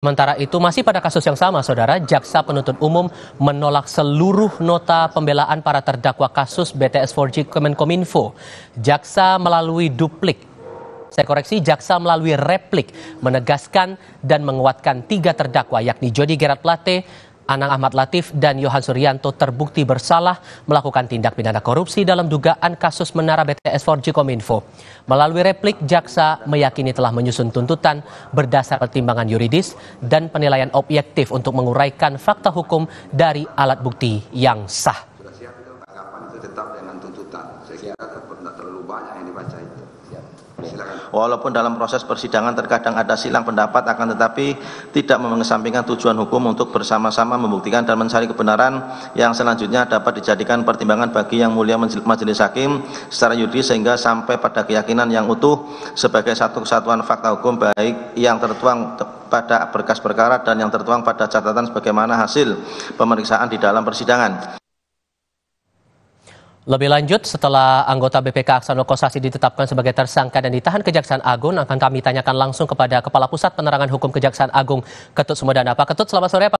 Sementara itu, masih pada kasus yang sama, saudara, jaksa penuntut umum menolak seluruh nota pembelaan para terdakwa kasus BTS 4G Kemenkominfo. Jaksa melalui duplik, saya koreksi, jaksa melalui replik menegaskan dan menguatkan tiga terdakwa, yakni Jody Gerard Plate, Anang Ahmad Latif dan Yohan Suryanto terbukti bersalah melakukan tindak pidana korupsi dalam dugaan kasus Menara BTS 4G Kominfo. Melalui replik, jaksa meyakini telah menyusun tuntutan berdasar pertimbangan yuridis dan penilaian objektif untuk menguraikan fakta hukum dari alat bukti yang sah kapan itu tetap dengan tuntutan. Saya kira tidak terlalu banyak yang dibaca itu. Silakan. Walaupun dalam proses persidangan terkadang ada silang pendapat, akan tetapi tidak mengesampingkan tujuan hukum untuk bersama-sama membuktikan dan mencari kebenaran yang selanjutnya dapat dijadikan pertimbangan bagi yang mulia majelis hakim secara yudis sehingga sampai pada keyakinan yang utuh sebagai satu kesatuan fakta hukum baik yang tertuang pada berkas perkara dan yang tertuang pada catatan sebagaimana hasil pemeriksaan di dalam persidangan. Lebih lanjut, setelah anggota BPK Aksanul Kosasi ditetapkan sebagai tersangka dan ditahan Kejaksaan Agung, akan kami tanyakan langsung kepada Kepala Pusat Penerangan Hukum Kejaksaan Agung, Ketut Sumedana. Pak Ketut, selamat sore Pak.